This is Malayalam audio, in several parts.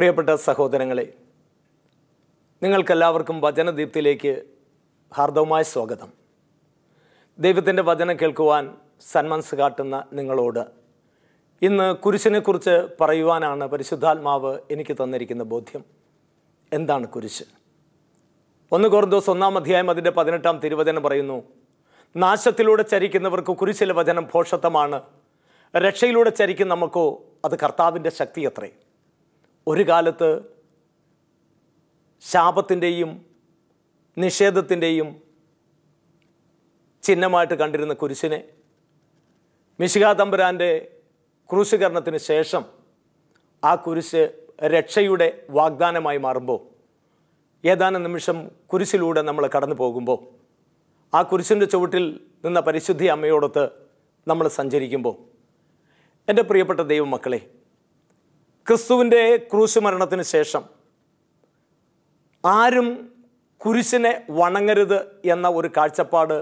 പ്രിയപ്പെട്ട സഹോദരങ്ങളെ നിങ്ങൾക്കെല്ലാവർക്കും വചനദീപ്തിയിലേക്ക് ഹാർദവുമായ സ്വാഗതം ദൈവത്തിൻ്റെ വചനം കേൾക്കുവാൻ സന്മനസ് കാട്ടുന്ന നിങ്ങളോട് ഇന്ന് കുരിശിനെക്കുറിച്ച് പറയുവാനാണ് പരിശുദ്ധാത്മാവ് എനിക്ക് തന്നിരിക്കുന്ന ബോധ്യം എന്താണ് കുരിശ് ഒന്ന് ദിവസം ഒന്നാം അധ്യായം അതിൻ്റെ പതിനെട്ടാം തിരുവചനം പറയുന്നു നാശത്തിലൂടെ ചരിക്കുന്നവർക്ക് കുരിശിലെ വചനം ഭോഷത്വമാണ് രക്ഷയിലൂടെ ചരിക്കുന്ന നമുക്കോ അത് കർത്താവിൻ്റെ ശക്തി അത്രയും ഒരു കാലത്ത് ശാപത്തിൻ്റെയും നിഷേധത്തിൻ്റെയും ചിഹ്നമായിട്ട് കണ്ടിരുന്ന കുരിശിനെ മിശിക തമ്പുരാൻ്റെ ക്രൂശീകരണത്തിന് ശേഷം ആ കുരിശ് രക്ഷയുടെ വാഗ്ദാനമായി മാറുമ്പോൾ ഏതാനും നിമിഷം കുരിശിലൂടെ നമ്മൾ കടന്നു പോകുമ്പോൾ ആ കുരിശിൻ്റെ ചുവട്ടിൽ നിന്ന പരിശുദ്ധി അമ്മയോടൊത്ത് നമ്മൾ സഞ്ചരിക്കുമ്പോൾ എൻ്റെ പ്രിയപ്പെട്ട ദൈവമക്കളെ ക്രിസ്തുവിൻ്റെ ക്രൂശ് മരണത്തിന് ശേഷം ആരും കുരിശിനെ വണങ്ങരുത് എന്ന ഒരു കാഴ്ചപ്പാട്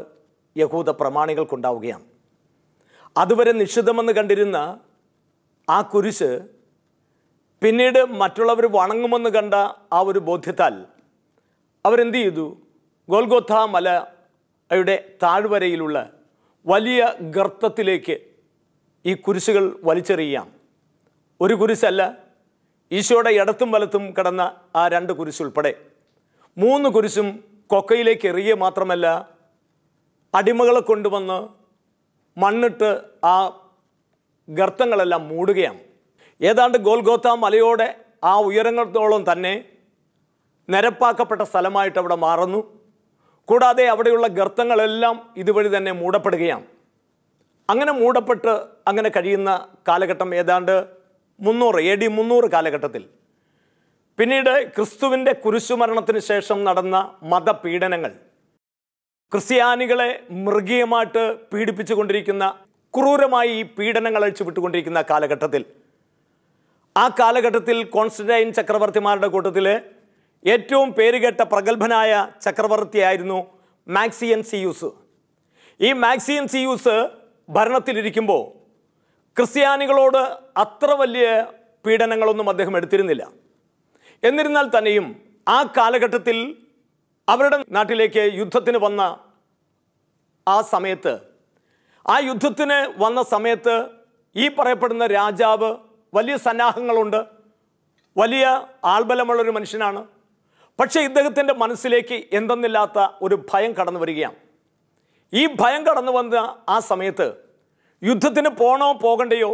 യഹൂദ പ്രമാണികൾക്കുണ്ടാവുകയാണ് അതുവരെ നിഷിദ്ധമെന്ന് കണ്ടിരുന്ന ആ കുരിശ് പിന്നീട് മറ്റുള്ളവർ വണങ്ങുമെന്ന് കണ്ട ആ ഒരു ബോധ്യത്താൽ അവരെന്ത് ചെയ്തു ഗോൽഗോഥ മലയുടെ താഴ്വരയിലുള്ള വലിയ ഗർത്തത്തിലേക്ക് ഈ കുരിശുകൾ വലിച്ചെറിയാം ഒരു കുരിശല്ല ഈശോയുടെ ഇടത്തും വലത്തും കിടന്ന ആ രണ്ട് കുരിശുൾപ്പെടെ മൂന്ന് കുരിശും കൊക്കയിലേക്ക് എറിയുക മാത്രമല്ല അടിമകളെ കൊണ്ടുവന്ന് മണ്ണിട്ട് ആ ഗർത്തങ്ങളെല്ലാം മൂടുകയാണ് ഏതാണ്ട് ഗോൽഗോത്ത മലയോടെ ആ ഉയരങ്ങളോളം തന്നെ നിരപ്പാക്കപ്പെട്ട സ്ഥലമായിട്ട് അവിടെ മാറുന്നു കൂടാതെ അവിടെയുള്ള ഗർത്തങ്ങളെല്ലാം ഇതുവഴി തന്നെ മൂടപ്പെടുകയാണ് അങ്ങനെ മൂടപ്പെട്ട് അങ്ങനെ കഴിയുന്ന കാലഘട്ടം ഏതാണ്ട് മുന്നൂറ് എ ഡി മുന്നൂറ് കാലഘട്ടത്തിൽ പിന്നീട് ക്രിസ്തുവിൻ്റെ കുരിശുമരണത്തിന് ശേഷം നടന്ന മതപീഡനങ്ങൾ ക്രിസ്ത്യാനികളെ മൃഗീയമായിട്ട് പീഡിപ്പിച്ചുകൊണ്ടിരിക്കുന്ന ക്രൂരമായി ഈ പീഡനങ്ങൾ അഴിച്ചുവിട്ടുകൊണ്ടിരിക്കുന്ന കാലഘട്ടത്തിൽ ആ കാലഘട്ടത്തിൽ കോൺസ്റ്റൻറ്റൈൻ ചക്രവർത്തിമാരുടെ കൂട്ടത്തിൽ ഏറ്റവും പേരുകേട്ട പ്രഗത്ഭനായ ചക്രവർത്തിയായിരുന്നു മാക്സിയൻ സിയൂസ് ഈ മാക്സിയൻ സിയൂസ് ഭരണത്തിലിരിക്കുമ്പോൾ ക്രിസ്ത്യാനികളോട് അത്ര വലിയ പീഡനങ്ങളൊന്നും അദ്ദേഹം എടുത്തിരുന്നില്ല എന്നിരുന്നാൽ തന്നെയും ആ കാലഘട്ടത്തിൽ അവരുടെ നാട്ടിലേക്ക് യുദ്ധത്തിന് വന്ന ആ സമയത്ത് ആ യുദ്ധത്തിന് വന്ന സമയത്ത് ഈ പറയപ്പെടുന്ന രാജാവ് വലിയ സന്നാഹങ്ങളുണ്ട് വലിയ ആൾബലമുള്ളൊരു മനുഷ്യനാണ് പക്ഷേ ഇദ്ദേഹത്തിൻ്റെ മനസ്സിലേക്ക് എന്തെന്നില്ലാത്ത ഒരു ഭയം കടന്നു വരികയാണ് ഈ ഭയം കടന്നു വന്ന ആ സമയത്ത് യുദ്ധത്തിന് പോണോ പോകണ്ടയോ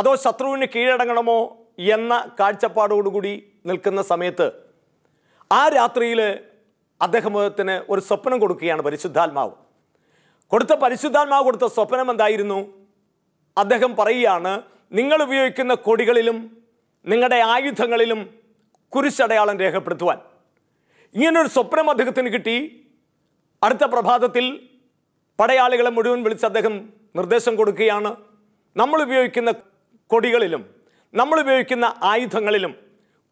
അതോ ശത്രുവിന് കീഴടങ്ങണമോ എന്ന കാഴ്ചപ്പാടോടുകൂടി നിൽക്കുന്ന സമയത്ത് ആ രാത്രിയിൽ അദ്ദേഹത്തിന് ഒരു സ്വപ്നം കൊടുക്കുകയാണ് പരിശുദ്ധാത്മാവ് കൊടുത്ത പരിശുദ്ധാത്മാവ് കൊടുത്ത സ്വപ്നം എന്തായിരുന്നു അദ്ദേഹം പറയുകയാണ് നിങ്ങൾ ഉപയോഗിക്കുന്ന കൊടികളിലും നിങ്ങളുടെ ആയുധങ്ങളിലും കുരിശടയാളം രേഖപ്പെടുത്തുവാൻ ഇങ്ങനൊരു സ്വപ്നം അദ്ദേഹത്തിന് കിട്ടി അടുത്ത പ്രഭാതത്തിൽ പടയാളികളെ മുഴുവൻ വിളിച്ച് അദ്ദേഹം നിർദ്ദേശം കൊടുക്കുകയാണ് നമ്മൾ ഉപയോഗിക്കുന്ന കൊടികളിലും നമ്മൾ ഉപയോഗിക്കുന്ന ആയുധങ്ങളിലും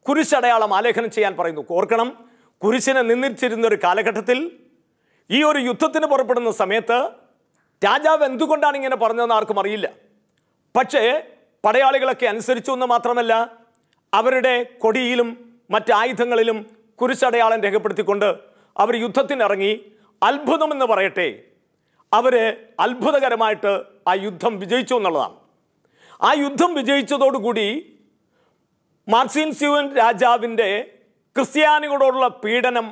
കുരിശടയാളം ആലേഖനം ചെയ്യാൻ പറയുന്നു ഓർക്കണം കുരിശിനെ നിന്നിരിച്ചിരുന്ന ഒരു കാലഘട്ടത്തിൽ ഈ ഒരു യുദ്ധത്തിന് പുറപ്പെടുന്ന സമയത്ത് രാജാവ് എന്തുകൊണ്ടാണ് ഇങ്ങനെ പറഞ്ഞതെന്ന് ആർക്കും അറിയില്ല പക്ഷേ പടയാളികളൊക്കെ അനുസരിച്ചു എന്ന് മാത്രമല്ല അവരുടെ കൊടിയിലും മറ്റ് ആയുധങ്ങളിലും കുരിശടയാളം രേഖപ്പെടുത്തിക്കൊണ്ട് അവർ യുദ്ധത്തിനിറങ്ങി അത്ഭുതമെന്ന് പറയട്ടെ അവരെ അത്ഭുതകരമായിട്ട് ആ യുദ്ധം വിജയിച്ചു എന്നുള്ളതാണ് ആ യുദ്ധം വിജയിച്ചതോടുകൂടി മാർസിൻ രാജാവിൻ്റെ ക്രിസ്ത്യാനികളോടുള്ള പീഡനം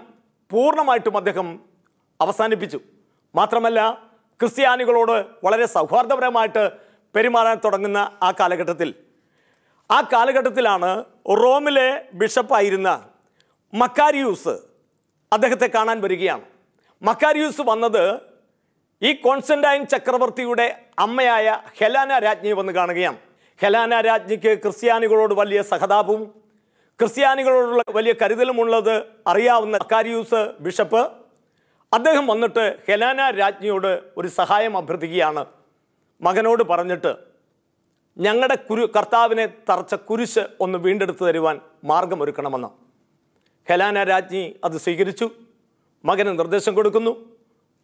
പൂർണ്ണമായിട്ടും അദ്ദേഹം അവസാനിപ്പിച്ചു മാത്രമല്ല ക്രിസ്ത്യാനികളോട് വളരെ സൗഹാർദ്ദപരമായിട്ട് പെരുമാറാൻ തുടങ്ങുന്ന ആ കാലഘട്ടത്തിൽ ആ കാലഘട്ടത്തിലാണ് റോമിലെ ബിഷപ്പായിരുന്ന മക്കാരിയൂസ് അദ്ദേഹത്തെ കാണാൻ വരികയാണ് മക്കാരിയൂസ് വന്നത് ഈ കോൺസ്റ്റന്റൈൻ ചക്രവർത്തിയുടെ അമ്മയായ ഹെലാന രാജ്ഞിയെ വന്ന് കാണുകയാണ് ഹെലാന രാജ്ഞിക്ക് ക്രിസ്ത്യാനികളോട് വലിയ സഹതാപവും ക്രിസ്ത്യാനികളോടുള്ള വലിയ കരുതലുമുള്ളത് അറിയാവുന്ന അക്കാരിയൂസ് ബിഷപ്പ് അദ്ദേഹം വന്നിട്ട് ഹെലാന രാജ്ഞിയോട് ഒരു സഹായം അഭ്യർത്ഥിക്കുകയാണ് മകനോട് പറഞ്ഞിട്ട് ഞങ്ങളുടെ കുരു കർത്താവിനെ തറച്ച കുരിശ് ഒന്ന് വീണ്ടെടുത്തു തരുവാൻ മാർഗമൊരുക്കണമെന്ന് ഹെലാന രാജ്ഞി അത് സ്വീകരിച്ചു മകന് നിർദ്ദേശം കൊടുക്കുന്നു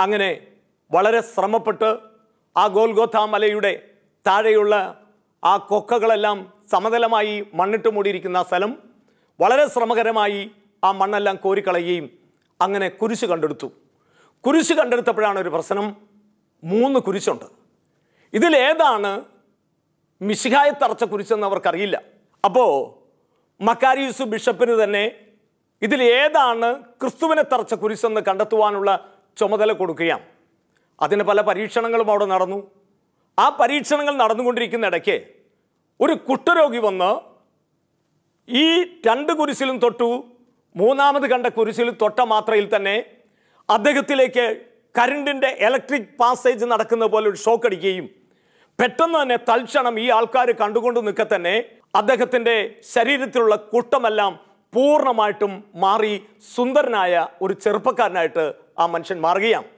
അങ്ങനെ വളരെ ശ്രമപ്പെട്ട് ആ ഗോൽഗോഥ മലയുടെ താഴെയുള്ള ആ കൊക്കകളെല്ലാം സമതലമായി മണ്ണിട്ട് മൂടിയിരിക്കുന്ന സ്ഥലം വളരെ ശ്രമകരമായി ആ മണ്ണെല്ലാം കോരിക്കളയുകയും അങ്ങനെ കുരിശ് കണ്ടെടുത്തു കുരിശ് കണ്ടെടുത്തപ്പോഴാണ് ഒരു പ്രശ്നം മൂന്ന് കുരിശുണ്ട് ഇതിലേതാണ് മിശിഹായ തറച്ച കുരിശെന്ന് അവർക്കറിയില്ല അപ്പോൾ മക്കാരിയൂസ് ബിഷപ്പിന് തന്നെ ഇതിലേതാണ് ക്രിസ്തുവിനെ തറച്ച കുരിശെന്ന് കണ്ടെത്തുവാനുള്ള ചുമതല കൊടുക്കുകയാണ് അതിന് പല പരീക്ഷണങ്ങളും അവിടെ നടന്നു ആ പരീക്ഷണങ്ങൾ നടന്നുകൊണ്ടിരിക്കുന്ന ഇടയ്ക്ക് ഒരു കുഷ്ഠരോഗി വന്ന് ഈ രണ്ട് കുരിശിലും തൊട്ടു മൂന്നാമത് കണ്ട കുരിശിൽ തൊട്ട മാത്രയിൽ തന്നെ അദ്ദേഹത്തിലേക്ക് കരണ്ടിൻ്റെ ഇലക്ട്രിക് പാസേജ് നടക്കുന്ന പോലെ ഒരു ഷോക്ക് അടിക്കുകയും പെട്ടെന്ന് തന്നെ തൽക്ഷണം ഈ ആൾക്കാർ കണ്ടുകൊണ്ട് നിൽക്കെ തന്നെ അദ്ദേഹത്തിൻ്റെ ശരീരത്തിലുള്ള കൂട്ടമെല്ലാം പൂർണ്ണമായിട്ടും മാറി സുന്ദരനായ ഒരു ചെറുപ്പക്കാരനായിട്ട് ആ മനുഷ്യൻ മാറുകയാണ്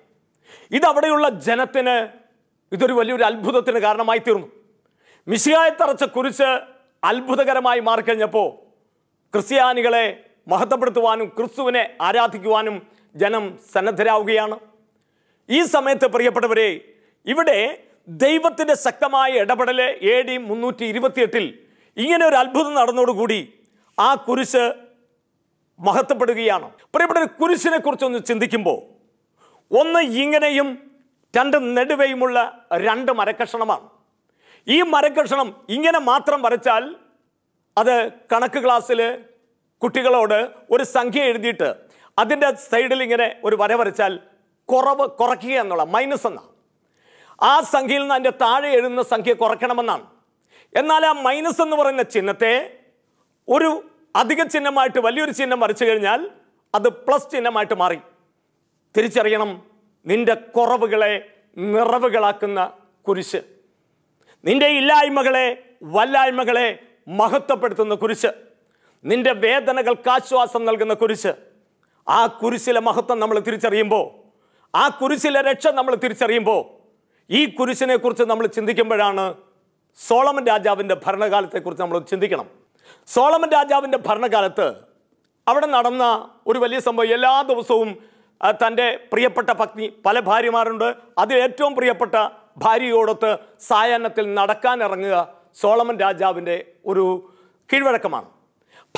ഇതവിടെയുള്ള ജനത്തിന് ഇതൊരു വലിയൊരു അത്ഭുതത്തിന് കാരണമായി തീർന്നു മിശിയായത്തറച്ച തറച്ച അത്ഭുതകരമായി മാറിക്കഴിഞ്ഞപ്പോൾ ക്രിസ്ത്യാനികളെ മഹത്വപ്പെടുത്തുവാനും ക്രിസ്തുവിനെ ആരാധിക്കുവാനും ജനം സന്നദ്ധരാവുകയാണ് ഈ സമയത്ത് പ്രിയപ്പെട്ടവരെ ഇവിടെ ദൈവത്തിൻ്റെ ശക്തമായ ഇടപെടൽ എ ഡി മുന്നൂറ്റി ഇരുപത്തിയെട്ടിൽ ഇങ്ങനെ ഒരു അത്ഭുതം നടന്നതോടുകൂടി ആ കുരിശ് മഹത്വപ്പെടുകയാണ് പ്രിയപ്പെട്ട കുരിശിനെ കുറിച്ചൊന്ന് ചിന്തിക്കുമ്പോൾ ഒന്ന് ഇങ്ങനെയും രണ്ട് നെടുവയുമുള്ള രണ്ട് മരക്കഷണമാണ് ഈ മരക്കഷണം ഇങ്ങനെ മാത്രം വരച്ചാൽ അത് കണക്ക് ക്ലാസ്സിൽ കുട്ടികളോട് ഒരു സംഖ്യ എഴുതിയിട്ട് അതിൻ്റെ സൈഡിൽ ഇങ്ങനെ ഒരു വര വരച്ചാൽ കുറവ് കുറയ്ക്കുക എന്നുള്ള മൈനസ് എന്നാണ് ആ സംഖ്യയിൽ നിന്ന് അതിൻ്റെ താഴെ എഴുതുന്ന സംഖ്യ കുറയ്ക്കണമെന്നാണ് എന്നാൽ ആ മൈനസ് എന്ന് പറയുന്ന ചിഹ്നത്തെ ഒരു അധിക ചിഹ്നമായിട്ട് വലിയൊരു ചിഹ്നം വരച്ചു കഴിഞ്ഞാൽ അത് പ്ലസ് ചിഹ്നമായിട്ട് മാറി തിരിച്ചറിയണം നിന്റെ കുറവുകളെ നിറവുകളാക്കുന്ന കുരിശ് നിന്റെ ഇല്ലായ്മകളെ വല്ലായ്മകളെ മഹത്വപ്പെടുത്തുന്ന കുരിശ് നിന്റെ വേദനകൾക്ക് ആശ്വാസം നൽകുന്ന കുരിശ് ആ കുരിശിലെ മഹത്വം നമ്മൾ തിരിച്ചറിയുമ്പോൾ ആ കുരിശിലെ രക്ഷ നമ്മൾ തിരിച്ചറിയുമ്പോൾ ഈ കുരിശിനെക്കുറിച്ച് നമ്മൾ ചിന്തിക്കുമ്പോഴാണ് സോളമൻ രാജാവിൻ്റെ ഭരണകാലത്തെക്കുറിച്ച് നമ്മൾ ചിന്തിക്കണം സോളമൻ രാജാവിൻ്റെ ഭരണകാലത്ത് അവിടെ നടന്ന ഒരു വലിയ സംഭവം എല്ലാ ദിവസവും തൻ്റെ പ്രിയപ്പെട്ട പത്നി പല ഭാര്യമാരുണ്ട് അതിൽ ഏറ്റവും പ്രിയപ്പെട്ട ഭാര്യയോടൊത്ത് സായാഹ്നത്തിൽ നടക്കാനിറങ്ങുക സോളമൻ രാജാവിൻ്റെ ഒരു കീഴ്വഴക്കമാണ്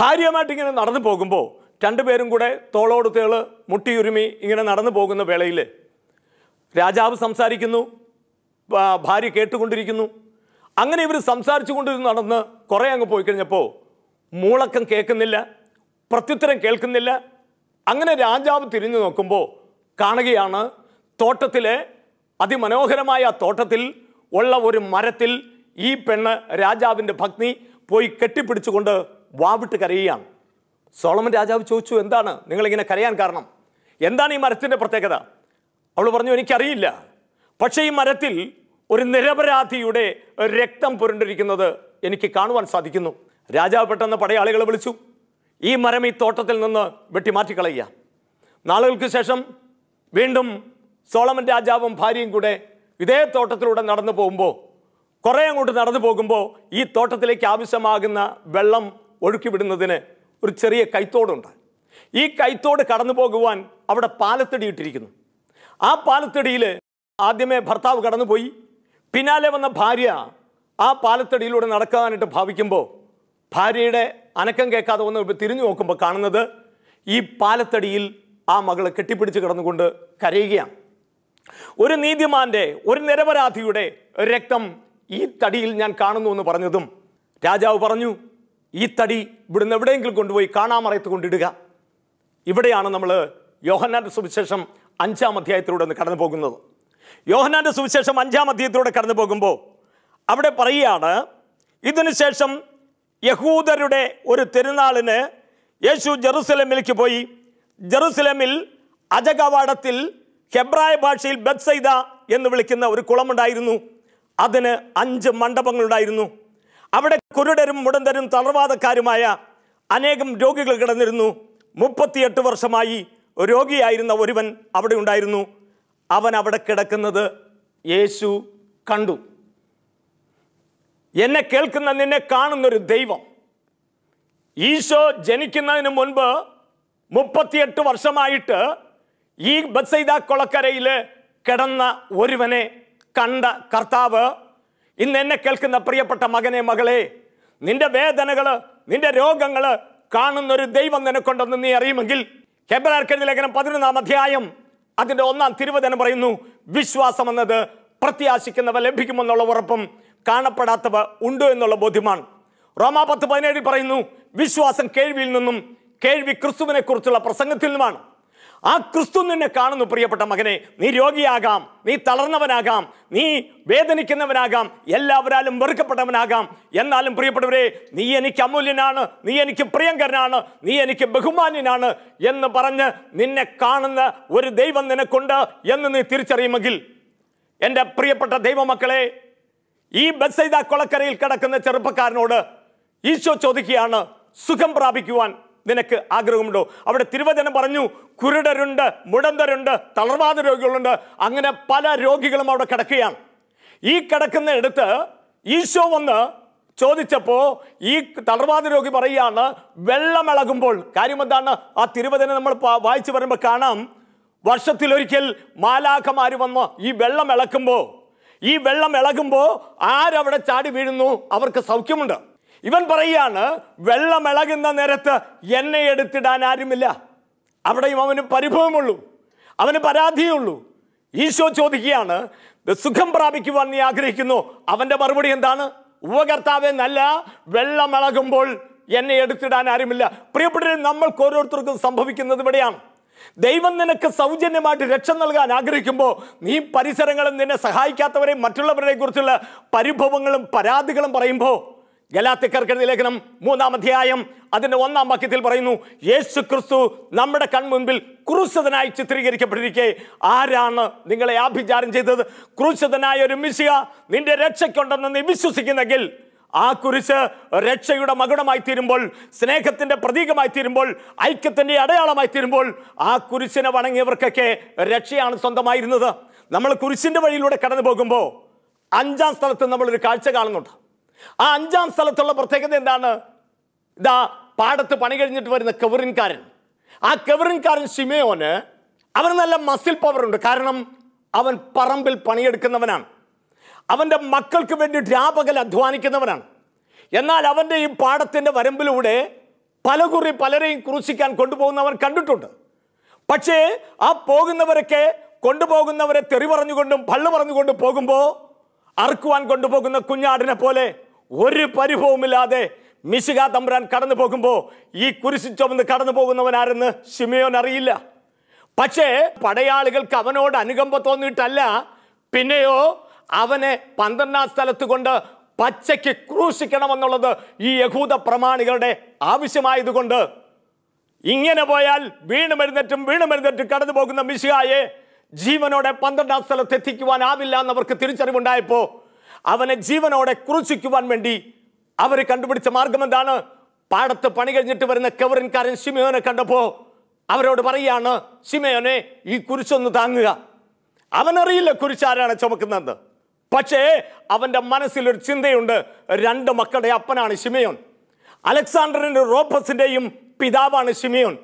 ഭാര്യയുമായിട്ട് ഇങ്ങനെ നടന്നു പോകുമ്പോൾ രണ്ടുപേരും കൂടെ തോളോട് തേള് മുട്ടിയുരുമി ഇങ്ങനെ നടന്നു പോകുന്ന വേളയിൽ രാജാവ് സംസാരിക്കുന്നു ഭാര്യ കേട്ടുകൊണ്ടിരിക്കുന്നു അങ്ങനെ ഇവർ സംസാരിച്ചു കൊണ്ടിരുന്ന് നടന്ന് കുറേ അങ്ങ് പോയി കഴിഞ്ഞപ്പോൾ മൂളക്കം കേൾക്കുന്നില്ല പ്രത്യുത്തരം കേൾക്കുന്നില്ല അങ്ങനെ രാജാവ് തിരിഞ്ഞു നോക്കുമ്പോൾ കാണുകയാണ് തോട്ടത്തിലെ അതിമനോഹരമായ തോട്ടത്തിൽ ഉള്ള ഒരു മരത്തിൽ ഈ പെണ്ണ് രാജാവിൻ്റെ ഭഗ്നി പോയി കെട്ടിപ്പിടിച്ചുകൊണ്ട് വാവിട്ട് കരയുകയാണ് സോളമൻ രാജാവ് ചോദിച്ചു എന്താണ് നിങ്ങളിങ്ങനെ കരയാൻ കാരണം എന്താണ് ഈ മരത്തിൻ്റെ പ്രത്യേകത അവൾ പറഞ്ഞു എനിക്കറിയില്ല പക്ഷേ ഈ മരത്തിൽ ഒരു നിരപരാധിയുടെ രക്തം പുരണ്ടിരിക്കുന്നത് എനിക്ക് കാണുവാൻ സാധിക്കുന്നു രാജാവ് പെട്ടെന്ന് പടയാളികളെ വിളിച്ചു ഈ മരം ഈ തോട്ടത്തിൽ നിന്ന് വെട്ടിമാറ്റിക്കളയുക നാളുകൾക്ക് ശേഷം വീണ്ടും സോളമൻ രാജാവും ഭാര്യയും കൂടെ ഇതേ തോട്ടത്തിലൂടെ നടന്നു പോകുമ്പോൾ കുറേ അങ്ങോട്ട് നടന്നു പോകുമ്പോൾ ഈ തോട്ടത്തിലേക്ക് ആവശ്യമാകുന്ന വെള്ളം ഒഴുക്കി വിടുന്നതിന് ഒരു ചെറിയ കൈത്തോടുണ്ട് ഈ കൈത്തോട് കടന്നു പോകുവാൻ അവിടെ പാലത്തടി ഇട്ടിരിക്കുന്നു ആ പാലത്തടിയിൽ ആദ്യമേ ഭർത്താവ് കടന്നുപോയി പിന്നാലെ വന്ന ഭാര്യ ആ പാലത്തടിയിലൂടെ നടക്കാനായിട്ട് ഭാവിക്കുമ്പോൾ ഭാര്യയുടെ അനക്കം കേൾക്കാതെ ഒന്ന് തിരിഞ്ഞു നോക്കുമ്പോൾ കാണുന്നത് ഈ പാലത്തടിയിൽ ആ മകളെ കെട്ടിപ്പിടിച്ച് കിടന്നുകൊണ്ട് കരയുകയാണ് ഒരു നീതിമാന്റെ ഒരു നിരപരാധിയുടെ രക്തം ഈ തടിയിൽ ഞാൻ കാണുന്നു എന്ന് പറഞ്ഞതും രാജാവ് പറഞ്ഞു ഈ തടി ഇവിടുന്ന് എവിടെയെങ്കിലും കൊണ്ടുപോയി കാണാമറയത്ത് കൊണ്ടിടുക ഇവിടെയാണ് നമ്മൾ യോഹന്നാൻ്റെ സുവിശേഷം അഞ്ചാം അധ്യായത്തിലൂടെ ഒന്ന് കടന്നു പോകുന്നത് യോഹന്നാൻ്റെ സുവിശേഷം അഞ്ചാം അധ്യായത്തിലൂടെ കടന്നു പോകുമ്പോൾ അവിടെ പറയുകയാണ് ഇതിനുശേഷം യഹൂദരുടെ ഒരു തിരുനാളിന് യേശു ജെറുസലമിലേക്ക് പോയി ജെറുസലമിൽ അജകവാടത്തിൽ ഹെബ്രായ ഭാഷയിൽ ബത്സൈദ എന്ന് വിളിക്കുന്ന ഒരു കുളമുണ്ടായിരുന്നു അതിന് അഞ്ച് മണ്ഡപങ്ങളുണ്ടായിരുന്നു അവിടെ കുരുടരും മുടന്തരും തളർവാദക്കാരുമായ അനേകം രോഗികൾ കിടന്നിരുന്നു മുപ്പത്തിയെട്ട് വർഷമായി രോഗിയായിരുന്ന ഒരുവൻ അവിടെ ഉണ്ടായിരുന്നു അവൻ അവിടെ കിടക്കുന്നത് യേശു കണ്ടു എന്നെ കേൾക്കുന്ന നിന്നെ കാണുന്നൊരു ദൈവം ഈശോ ജനിക്കുന്നതിന് മുൻപ് മുപ്പത്തിയെട്ട് വർഷമായിട്ട് ഈ ബത്സൈദ കൊളക്കരയിൽ കിടന്ന ഒരുവനെ കണ്ട കർത്താവ് ഇന്ന് എന്നെ കേൾക്കുന്ന പ്രിയപ്പെട്ട മകനെ മകളെ നിന്റെ വേദനകൾ നിന്റെ രോഗങ്ങൾ കാണുന്നൊരു ദൈവം നിനക്കൊണ്ടെന്ന് നീ അറിയുമെങ്കിൽ ഹെബ്രാർക്കെഴുതി ലേഖനം പതിനൊന്നാം അധ്യായം അതിൻ്റെ ഒന്നാം തിരുവചനം പറയുന്നു വിശ്വാസം എന്നത് പ്രത്യാശിക്കുന്നവ ലഭിക്കുമെന്നുള്ള ഉറപ്പും കാണപ്പെടാത്തവ ഉണ്ടോ എന്നുള്ള ബോധ്യമാണ് റോമാ പത്ത് പതിനേഴിൽ പറയുന്നു വിശ്വാസം കേൾവിയിൽ നിന്നും കേൾവി ക്രിസ്തുവിനെ കുറിച്ചുള്ള പ്രസംഗത്തിൽ നിന്നുമാണ് ആ ക്രിസ്തു നിന്നെ കാണുന്നു പ്രിയപ്പെട്ട മകനെ നീ രോഗിയാകാം നീ തളർന്നവനാകാം നീ വേദനിക്കുന്നവനാകാം എല്ലാവരാലും വെറുക്കപ്പെട്ടവനാകാം എന്നാലും പ്രിയപ്പെട്ടവരെ നീ എനിക്ക് അമൂല്യനാണ് നീ എനിക്ക് പ്രിയങ്കരനാണ് നീ എനിക്ക് ബഹുമാന്യനാണ് എന്ന് പറഞ്ഞ് നിന്നെ കാണുന്ന ഒരു ദൈവം നിനക്കുണ്ട് എന്ന് നീ തിരിച്ചറിയുമെങ്കിൽ എൻ്റെ പ്രിയപ്പെട്ട ദൈവമക്കളെ ഈ ബസൈദ കൊളക്കരയിൽ കിടക്കുന്ന ചെറുപ്പക്കാരനോട് ഈശോ ചോദിക്കുകയാണ് സുഖം പ്രാപിക്കുവാൻ നിനക്ക് ആഗ്രഹമുണ്ടോ അവിടെ തിരുവചനം പറഞ്ഞു കുരുടരുണ്ട് മുടന്തരുണ്ട് തളർവാദ രോഗികളുണ്ട് അങ്ങനെ പല രോഗികളും അവിടെ കിടക്കുകയാണ് ഈ കിടക്കുന്ന എടുത്ത് ഈശോ വന്ന് ചോദിച്ചപ്പോൾ ഈ തളർവാദ രോഗി പറയുകയാണ് വെള്ളമിളകുമ്പോൾ കാര്യം എന്താണ് ആ തിരുവചനം നമ്മൾ വായിച്ചു പറയുമ്പോൾ കാണാം വർഷത്തിലൊരിക്കൽ മാലാഖമാർ വന്ന് ഈ വെള്ളം ഇളക്കുമ്പോൾ ഈ വെള്ളം ഇളകുമ്പോൾ ആരവിടെ ചാടി വീഴുന്നു അവർക്ക് സൗഖ്യമുണ്ട് ഇവൻ പറയുകയാണ് വെള്ളം ഇളകുന്ന നേരത്ത് എന്നെ എടുത്തിടാൻ ആരുമില്ല അവിടെയും അവന് പരിഭവമുള്ളൂ അവന് പരാതിയുള്ളൂ ഈശോ ചോദിക്കുകയാണ് സുഖം പ്രാപിക്കുവാൻ നീ ആഗ്രഹിക്കുന്നു അവൻ്റെ മറുപടി എന്താണ് ഉപകർത്താവെ നല്ല വെള്ളം ഇളകുമ്പോൾ എന്നെ എടുത്തിടാൻ ആരുമില്ല പ്രിയപ്പെട്ടവരെ നമ്മൾക്ക് ഓരോരുത്തർക്കും സംഭവിക്കുന്നത് ഇവിടെയാണ് ദൈവം നിനക്ക് സൗജന്യമായിട്ട് രക്ഷ നൽകാൻ ആഗ്രഹിക്കുമ്പോൾ നീ പരിസരങ്ങളും നിന്നെ സഹായിക്കാത്തവരെയും മറ്റുള്ളവരെ കുറിച്ചുള്ള പരിഭവങ്ങളും പരാതികളും പറയുമ്പോൾ ഗലാത്തിക്കർക്കെഴുതി ലേഖനം മൂന്നാം അധ്യായം അതിൻ്റെ ഒന്നാം വാക്യത്തിൽ പറയുന്നു യേശു ക്രിസ്തു നമ്മുടെ കൺമുൻപിൽ ക്രൂശതനായി ചിത്രീകരിക്കപ്പെട്ടിരിക്കെ ആരാണ് നിങ്ങളെ ആഭിചാരം ചെയ്തത് ക്രൂശതനായ ഒരു മിശിക നിന്റെ രക്ഷയ്ക്കുണ്ടെന്ന് നീ വിശ്വസിക്കുന്നെങ്കിൽ ആ കുരിശ് രക്ഷയുടെ മകുടമായി തീരുമ്പോൾ സ്നേഹത്തിൻ്റെ പ്രതീകമായി തീരുമ്പോൾ ഐക്യത്തിൻ്റെ അടയാളമായി തീരുമ്പോൾ ആ കുരിശിനെ വണങ്ങിയവർക്കൊക്കെ രക്ഷയാണ് സ്വന്തമായിരുന്നത് നമ്മൾ കുരിശിൻ്റെ വഴിയിലൂടെ കടന്നു പോകുമ്പോൾ അഞ്ചാം സ്ഥലത്ത് നമ്മളൊരു കാഴ്ച കാണുന്നുണ്ട് ആ അഞ്ചാം സ്ഥലത്തുള്ള പ്രത്യേകത എന്താണ് ഇതാ പാടത്ത് പണി കഴിഞ്ഞിട്ട് വരുന്ന കെവറിൻകാരൻ ആ കെവറിൻകാരൻ ഷിമയോന് അവന് നല്ല മസിൽ പവറുണ്ട് കാരണം അവൻ പറമ്പിൽ പണിയെടുക്കുന്നവനാണ് അവൻ്റെ മക്കൾക്ക് വേണ്ടി രാപകൽ അധ്വാനിക്കുന്നവനാണ് എന്നാൽ അവൻ്റെ ഈ പാടത്തിൻ്റെ വരമ്പിലൂടെ പലകുറി പലരെയും ക്രൂശിക്കാൻ കൊണ്ടുപോകുന്നവൻ കണ്ടിട്ടുണ്ട് പക്ഷേ ആ പോകുന്നവരൊക്കെ കൊണ്ടുപോകുന്നവരെ തെറി പറഞ്ഞുകൊണ്ടും പള്ളു പറഞ്ഞുകൊണ്ടും പോകുമ്പോൾ അറുക്കുവാൻ കൊണ്ടുപോകുന്ന കുഞ്ഞാടിനെ പോലെ ഒരു പരിഭവമില്ലാതെ മിശിക തമ്പുരാൻ കടന്നു പോകുമ്പോൾ ഈ കുരിശി ചുമന്ന് കടന്നു പോകുന്നവനാരെന്ന് ഷിമിയോൻ അറിയില്ല പക്ഷേ പടയാളികൾക്ക് അവനോട് അനുകമ്പ തോന്നിയിട്ടല്ല പിന്നെയോ അവനെ പന്ത്രണ്ടാം സ്ഥലത്ത് കൊണ്ട് പച്ചയ്ക്ക് ക്രൂശിക്കണമെന്നുള്ളത് ഈ യഹൂദ പ്രമാണികളുടെ ആവശ്യമായതുകൊണ്ട് ഇങ്ങനെ പോയാൽ വീണ് മരുന്നേറ്റും വീണ് മരുന്നേറ്റും കടന്നു പോകുന്ന മിശിഹായെ ജീവനോടെ പന്ത്രണ്ടാം സ്ഥലത്ത് എത്തിക്കുവാനാവില്ല എന്നവർക്ക് തിരിച്ചറിവുണ്ടായപ്പോൾ അവനെ ജീവനോടെ ക്രൂശിക്കുവാൻ വേണ്ടി അവർ കണ്ടുപിടിച്ച മാർഗം എന്താണ് പാടത്ത് പണി കഴിഞ്ഞിട്ട് വരുന്ന കവറിൻകാരൻ ഷിമയോനെ കണ്ടപ്പോൾ അവരോട് പറയാണ് ഷിമയോനെ ഈ കുരിശൊന്ന് താങ്ങുക അവനറിയില്ല കുരിശ് ചുമക്കുന്നത് പക്ഷേ അവൻ്റെ മനസ്സിലൊരു ചിന്തയുണ്ട് രണ്ട് മക്കളുടെ അപ്പനാണ് ഷിമയോൻ അലക്സാണ്ടറിൻ്റെ റോപ്പസിൻ്റെയും പിതാവാണ് ഷിമയോൻ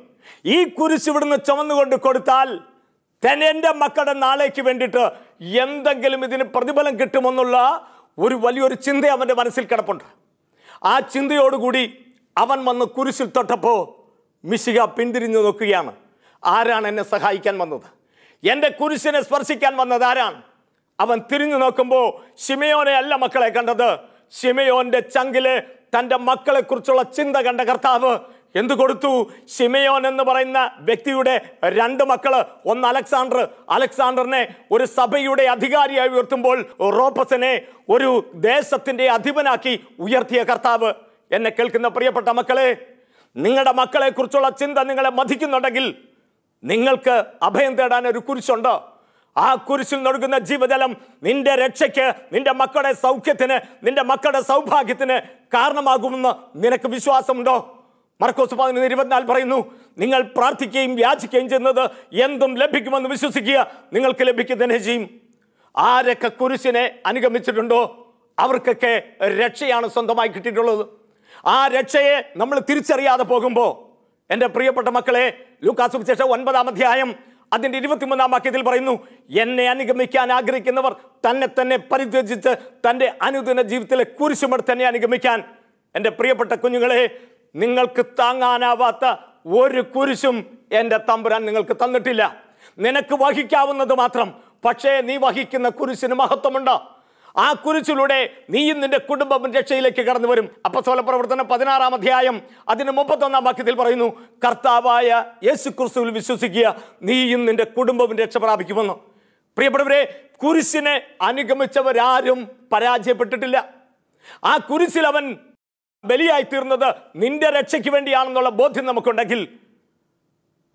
ഈ കുരിശ് ഇവിടുന്ന് ചുമന്നുകൊണ്ട് കൊടുത്താൽ തന്നെ എൻ്റെ മക്കളുടെ നാളേക്ക് വേണ്ടിയിട്ട് എന്തെങ്കിലും ഇതിന് പ്രതിഫലം കിട്ടുമെന്നുള്ള ഒരു വലിയൊരു ചിന്ത അവൻ്റെ മനസ്സിൽ കിടപ്പുണ്ട് ആ ചിന്തയോടുകൂടി അവൻ വന്ന് കുരിശിൽ തൊട്ടപ്പോൾ മിശിക പിന്തിരിഞ്ഞു നോക്കുകയാണ് ആരാണ് എന്നെ സഹായിക്കാൻ വന്നത് എൻ്റെ കുരിശിനെ സ്പർശിക്കാൻ വന്നത് ആരാണ് അവൻ തിരിഞ്ഞു നോക്കുമ്പോൾ ഷിമയോനെ അല്ല മക്കളെ കണ്ടത് ഷിമയോന്റെ ചങ്കില് തൻ്റെ മക്കളെക്കുറിച്ചുള്ള ചിന്ത കണ്ട കർത്താവ് എന്തു കൊടുത്തു ഷിമയോൻ എന്ന് പറയുന്ന വ്യക്തിയുടെ രണ്ട് മക്കള് ഒന്ന് അലക്സാണ്ടർ അലക്സാണ്ടറിനെ ഒരു സഭയുടെ അധികാരിയായി ഉയർത്തുമ്പോൾ റോപ്പസിനെ ഒരു ദേശത്തിൻ്റെ അധിപനാക്കി ഉയർത്തിയ കർത്താവ് എന്നെ കേൾക്കുന്ന പ്രിയപ്പെട്ട മക്കളെ നിങ്ങളുടെ മക്കളെക്കുറിച്ചുള്ള ചിന്ത നിങ്ങളെ മതിക്കുന്നുണ്ടെങ്കിൽ നിങ്ങൾക്ക് അഭയം തേടാൻ ഒരു കുരിശുണ്ടോ ആ കുരിശിൽ നൽകുന്ന ജീവജലം നിന്റെ രക്ഷയ്ക്ക് നിന്റെ മക്കളുടെ സൗഖ്യത്തിന് നിന്റെ മക്കളുടെ സൗഭാഗ്യത്തിന് കാരണമാകുമെന്ന് നിനക്ക് വിശ്വാസമുണ്ടോ മർക്കോസ് പതിനൊന്ന് ഇരുപത്തിനാല് പറയുന്നു നിങ്ങൾ പ്രാർത്ഥിക്കുകയും യാചിക്കുകയും ചെയ്യുന്നത് എന്തും ലഭിക്കുമെന്ന് വിശ്വസിക്കുക നിങ്ങൾക്ക് ലഭിക്കുന്നതിനെ ചെയ്യും ആരൊക്കെ കുരിശിനെ അനുഗമിച്ചിട്ടുണ്ടോ അവർക്കൊക്കെ രക്ഷയാണ് സ്വന്തമായി കിട്ടിയിട്ടുള്ളത് ആ രക്ഷയെ നമ്മൾ തിരിച്ചറിയാതെ പോകുമ്പോൾ എൻ്റെ പ്രിയപ്പെട്ട മക്കളെ ലൂക്കാസ് വിശേഷം ഒൻപതാം അധ്യായം അതിൻ്റെ ഇരുപത്തിമൂന്നാം വാക്യത്തിൽ പറയുന്നു എന്നെ അനുഗമിക്കാൻ ആഗ്രഹിക്കുന്നവർ തന്നെ തന്നെ പരിത്യജിച്ച് തൻ്റെ അനുദിന ജീവിതത്തിലെ കുരിശുമെടുത്ത് തന്നെ അനുഗമിക്കാൻ എൻ്റെ പ്രിയപ്പെട്ട കുഞ്ഞുങ്ങളെ നിങ്ങൾക്ക് താങ്ങാനാവാത്ത ഒരു കുരിശും എൻ്റെ തമ്പുരാൻ നിങ്ങൾക്ക് തന്നിട്ടില്ല നിനക്ക് വഹിക്കാവുന്നത് മാത്രം പക്ഷേ നീ വഹിക്കുന്ന കുരിശിന് മഹത്വമുണ്ടോ ആ കുരിശിലൂടെ നീയും നിന്റെ കുടുംബം രക്ഷയിലേക്ക് കടന്നു വരും അപ്പസോല പ്രവർത്തനം പതിനാറാം അധ്യായം അതിൻ്റെ മുപ്പത്തൊന്നാം വാക്യത്തിൽ പറയുന്നു കർത്താവായ യേശു ക്രിസ്തുവിൽ വിശ്വസിക്കുക നീയും നിന്റെ കുടുംബവും രക്ഷ പ്രാപിക്കുമെന്ന് പ്രിയപ്പെട്ടവരെ കുരിശിനെ അനുഗമിച്ചവരാരും പരാജയപ്പെട്ടിട്ടില്ല ആ കുരിശിൽ അവൻ ബലിയായി തീർന്നത് നിന്റെ രക്ഷയ്ക്ക് വേണ്ടിയാണെന്നുള്ള ബോധ്യം നമുക്കുണ്ടെങ്കിൽ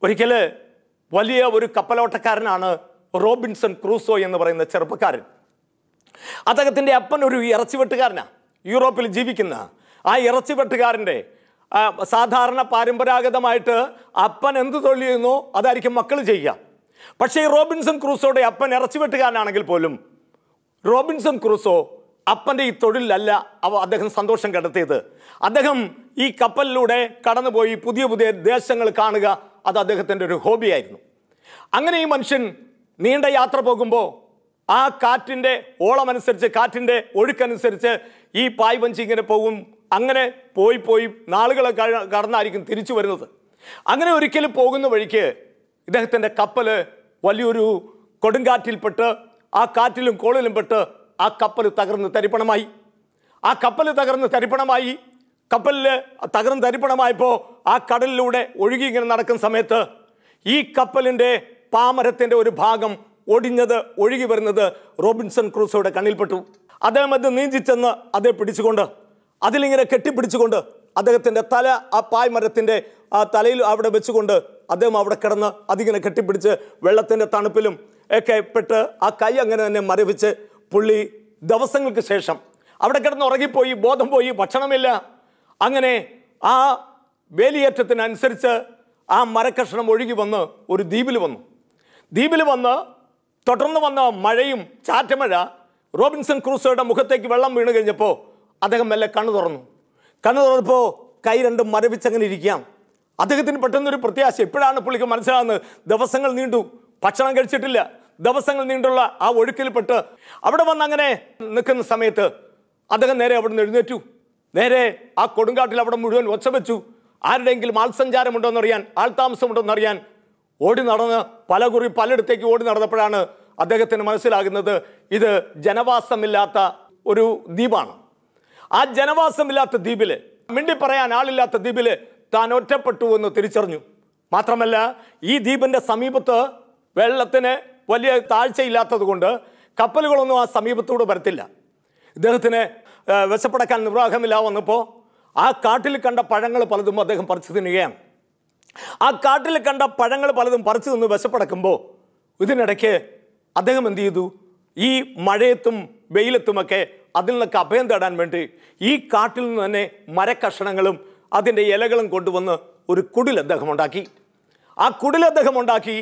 ഒരിക്കൽ വലിയ ഒരു കപ്പലോട്ടക്കാരനാണ് റോബിൻസൺ ക്രൂസോ എന്ന് പറയുന്ന ചെറുപ്പക്കാരൻ അദ്ദേഹത്തിൻ്റെ അപ്പൻ ഒരു ഇറച്ചി വെട്ടുകാരനാണ് യൂറോപ്പിൽ ജീവിക്കുന്ന ആ ഇറച്ചി വെട്ടുകാരൻ്റെ സാധാരണ പാരമ്പരാഗതമായിട്ട് അപ്പൻ എന്ത് തൊഴിൽ ചെയ്യുന്നു അതായിരിക്കും മക്കൾ ചെയ്യുക പക്ഷേ റോബിൻസൺ ക്രൂസോയുടെ അപ്പൻ ഇറച്ചി വെട്ടുകാരനാണെങ്കിൽ പോലും റോബിൻസൺ ക്രൂസോ അപ്പൻ്റെ ഈ തൊഴിലല്ല അവ അദ്ദേഹം സന്തോഷം കണ്ടെത്തിയത് അദ്ദേഹം ഈ കപ്പലിലൂടെ കടന്നുപോയി പുതിയ പുതിയ ദേശങ്ങൾ കാണുക അത് അദ്ദേഹത്തിൻ്റെ ഒരു ഹോബിയായിരുന്നു അങ്ങനെ ഈ മനുഷ്യൻ നീണ്ട യാത്ര പോകുമ്പോൾ ആ കാറ്റിൻ്റെ ഓളമനുസരിച്ച് കാറ്റിൻ്റെ ഒഴുക്കനുസരിച്ച് ഈ പായ് വഞ്ചി ഇങ്ങനെ പോകും അങ്ങനെ പോയി പോയി നാളുകളെ കടന്നായിരിക്കും തിരിച്ചു വരുന്നത് അങ്ങനെ ഒരിക്കലും പോകുന്ന വഴിക്ക് ഇദ്ദേഹത്തിൻ്റെ കപ്പൽ വലിയൊരു കൊടുങ്കാറ്റിൽപ്പെട്ട് ആ കാറ്റിലും കോളിലും പെട്ട് ആ കപ്പൽ തകർന്ന് തരിപ്പണമായി ആ കപ്പൽ തകർന്ന് തരിപ്പണമായി കപ്പലിൽ തകർന്ന് തരിപ്പണമായപ്പോൾ ആ കടലിലൂടെ ഒഴുകി ഇങ്ങനെ നടക്കുന്ന സമയത്ത് ഈ കപ്പലിൻ്റെ പാമരത്തിൻ്റെ ഒരു ഭാഗം ഒടിഞ്ഞത് ഒഴുകി വരുന്നത് റോബിൻസൺ ക്രൂസോയുടെ കണ്ണിൽപ്പെട്ടു അദ്ദേഹം അത് നീന്തിച്ചെന്ന് അതേ പിടിച്ചുകൊണ്ട് അതിലിങ്ങനെ കെട്ടിപ്പിടിച്ചുകൊണ്ട് അദ്ദേഹത്തിൻ്റെ തല ആ പായ്മരത്തിൻ്റെ ആ തലയിൽ അവിടെ വെച്ചുകൊണ്ട് അദ്ദേഹം അവിടെ കിടന്ന് അതിങ്ങനെ കെട്ടിപ്പിടിച്ച് വെള്ളത്തിൻ്റെ തണുപ്പിലും ഒക്കെ പെട്ട് ആ കൈ അങ്ങനെ തന്നെ മരവിച്ച് പുള്ളി ദിവസങ്ങൾക്ക് ശേഷം അവിടെ കിടന്ന് ഉറങ്ങിപ്പോയി ബോധം പോയി ഭക്ഷണമില്ല അങ്ങനെ ആ വേലിയേറ്റത്തിനനുസരിച്ച് ആ മരക്കഷണം ഒഴുകി വന്ന് ഒരു ദ്വീപിൽ വന്നു ദ്വീപിൽ വന്ന് തുടർന്ന് വന്ന മഴയും ചാറ്റമഴ റോബിൻസൺ ക്രൂസോയുടെ മുഖത്തേക്ക് വെള്ളം വീണ് കഴിഞ്ഞപ്പോൾ അദ്ദേഹം മെല്ലെ കണ്ണു തുറന്നു കണ്ണു തുറന്നപ്പോൾ കൈ രണ്ടും മരവിച്ചങ്ങനെ ഇരിക്കാം അദ്ദേഹത്തിന് പെട്ടെന്നൊരു പ്രത്യാശ എപ്പോഴാണ് പുള്ളിക്ക് മനസ്സിലാകുന്നത് ദിവസങ്ങൾ നീണ്ടു ഭക്ഷണം കഴിച്ചിട്ടില്ല ദിവസങ്ങൾ നീണ്ടുള്ള ആ ഒഴുക്കിൽപ്പെട്ട് അവിടെ വന്ന് അങ്ങനെ നിൽക്കുന്ന സമയത്ത് അദ്ദേഹം നേരെ അവിടെ നിന്ന് എഴുന്നേറ്റു നേരെ ആ കൊടുങ്കാട്ടിൽ അവിടെ മുഴുവൻ ഒച്ച വെച്ചു ആരുടെയെങ്കിലും ആൾസഞ്ചാരമുണ്ടോ എന്നറിയാൻ ആൾതാമസമുണ്ടോ എന്നറിയാൻ ഓടി നടന്ന് പല കുറി പലയിടത്തേക്ക് ഓടി നടന്നപ്പോഴാണ് അദ്ദേഹത്തിന് മനസ്സിലാകുന്നത് ഇത് ജനവാസമില്ലാത്ത ഒരു ദ്വീപാണ് ആ ജനവാസമില്ലാത്ത ദ്വീപിൽ മിണ്ടി പറയാൻ ആളില്ലാത്ത ദ്വീപിൽ താൻ ഒറ്റപ്പെട്ടു എന്ന് തിരിച്ചറിഞ്ഞു മാത്രമല്ല ഈ ദ്വീപിൻ്റെ സമീപത്ത് വെള്ളത്തിന് വലിയ താഴ്ചയില്ലാത്തത് കൊണ്ട് കപ്പലുകളൊന്നും ആ സമീപത്തൂടെ വരത്തില്ല ഇദ്ദേഹത്തിന് വിശപ്പെടക്കാൻ നിർവാഹമില്ല വന്നപ്പോൾ ആ കാട്ടിൽ കണ്ട പഴങ്ങൾ പലതും അദ്ദേഹം പറിച്ചു തിന്നുകയാണ് ആ കാട്ടിൽ കണ്ട പഴങ്ങൾ പലതും പറിച്ചു നിന്ന് വിശപ്പടക്കുമ്പോൾ ഇതിനിടയ്ക്ക് അദ്ദേഹം എന്ത് ചെയ്തു ഈ മഴയത്തും വെയിലത്തുമൊക്കെ അതിൽ നിന്നൊക്കെ അഭയം തേടാൻ വേണ്ടി ഈ കാട്ടിൽ നിന്ന് തന്നെ മരക്കഷണങ്ങളും അതിൻ്റെ ഇലകളും കൊണ്ടുവന്ന് ഒരു കുടിൽ അദ്ദേഹം ഉണ്ടാക്കി ആ കുടിൽ അദ്ദേഹം ഉണ്ടാക്കി